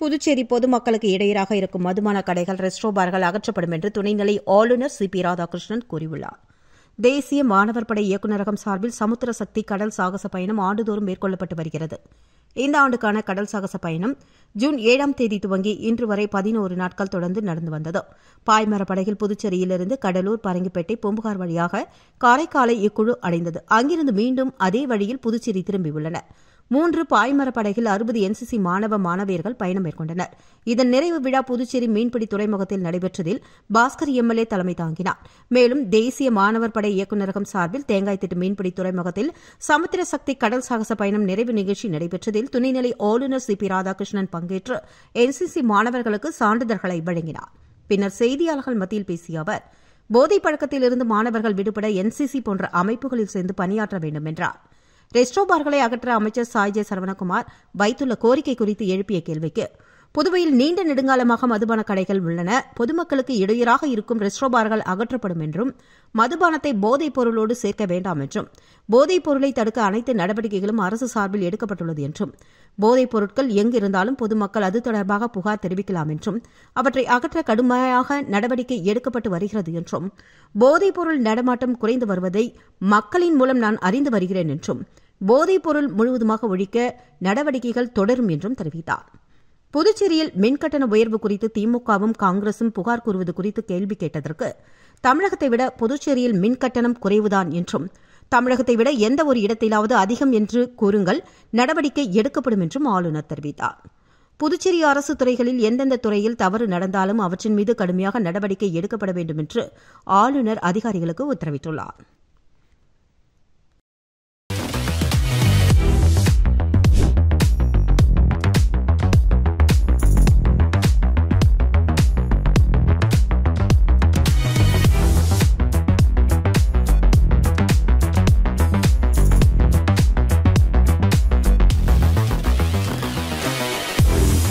புதுச்சேரி பொதுமக்களுக்கு இடையராக இருக்கும் மதுமான கடைகள் ரெஸ்டோ பார்கள் அகற்றப்படும் என்று துணைநிலை ஆளுநர் சி பி ராதாகிருஷ்ணன் கூறியுள்ளார் தேசிய மாணவர் படை இயக்குநரகம் சார்பில் சமுத்திர சக்தி கடல் சாகச பயணம் ஆண்டுதோறும் மேற்கொள்ளப்பட்டு வருகிறது இந்த ஆண்டுக்கான கடல் சாகச பயணம் ஜூன் ஏழாம் தேதி துவங்கி இன்று வரை பதினோரு நாட்கள் தொடர்ந்து நடந்து வந்தது பாய்மரப்படையில் புதுச்சேரியிலிருந்து கடலூர் பரங்கிப்பேட்டை பூம்புகார் வழியாக காரைக்காலை இக்குழு அடைந்தது அங்கிருந்து மீண்டும் அதே வழியில் புதுச்சேரி திரும்பியுள்ளனா் மூன்று படகில் அறுபது என்சிசி மாணவ மாணவியர்கள் பயணம் மேற்கொண்டனர் இதன் நிறைவு விழா புதுச்சேரி மீன்பிடி துறைமுகத்தில் நடைபெற்றதில் பாஸ்கர் எம்எல்ஏ தலைமை தாங்கினார் மேலும் தேசிய மாணவர் படை இயக்குநரகம் சார்பில் தேங்காய் திட்டு மீன்பிடி துறைமுகத்தில் சமுத்திர சக்தி கடல் சாகச பயணம் நிறைவு நிகழ்ச்சி நடைபெற்றதில் துணைநிலை ஆளுநர் சி பி ராதாகிருஷ்ணன் பங்கேற்று என்சிசி மாணவர்களுக்கு சான்றிதழ்களை வழங்கினார் பின்னர் செய்தியாளர்கள் மத்தியில் பேசிய அவர் போதை பழக்கத்திலிருந்து மாணவர்கள் விடுபட என்சிசி போன்ற அமைப்புகளில் சேர்ந்து பணியாற்ற வேண்டும் என்றாா் ரெஸ்டோ பார்களை அகற்ற அமைச்சர் சாய்ஜே சரவணகுமார் வைத்துள்ள கோரிக்கை குறித்து எழுப்பிய கேள்விக்கு புதுவையில் நீண்ட நெடுங்காலமாக மதுபான கடைகள் உள்ளன பொதுமக்களுக்கு இடையூறாக இருக்கும் ரெஸ்ட்ரோபார்கள் பார்கள் அகற்றப்படும் என்றும் மதுபானத்தை போதைப் பொருளோடு சேர்க்க வேண்டாம் என்றும் போதைப் பொருளை தடுக்க அனைத்து நடவடிக்கைகளும் அரசு சார்பில் எடுக்கப்பட்டுள்ளது என்றும் போதைப் பொருட்கள் எங்கிருந்தாலும் பொதுமக்கள் அது தொடர்பாக புகார் தெரிவிக்கலாம் என்றும் அவற்றை அகற்ற கடுமையாக நடவடிக்கை எடுக்கப்பட்டு வருகிறது என்றும் போதைப் பொருள் நடமாட்டம் குறைந்து வருவதை மக்களின் மூலம் நான் அறிந்து வருகிறேன் என்றும் போதைப் பொருள் முழுவதுமாக ஒழிக்க நடவடிக்கைகள் தொடரும் என்றும் தெரிவித்தாா் புதுச்சேரியில் மின்கட்டண உயர்வு குறித்து திமுகவும் காங்கிரசும் புகார் கூறுவது குறித்து கேள்வி கேட்டதற்கு தமிழகத்தை விட புதுச்சேரியில் மின்கட்டணம் குறைவுதான் என்றும் தமிழகத்தை விட எந்த ஒரு இடத்திலாவது அதிகம் என்று கூறுங்கள் நடவடிக்கை எடுக்கப்படும் என்றும் ஆளுநர் தெரிவித்தார் புதுச்சேரி அரசு துறைகளில் எந்தெந்த துறையில் தவறு நடந்தாலும் அவற்றின் மீது கடுமையாக நடவடிக்கை எடுக்கப்பட வேண்டும் என்று ஆளுநர் அதிகாரிகளுக்கு உத்தரவிட்டுள்ளாா்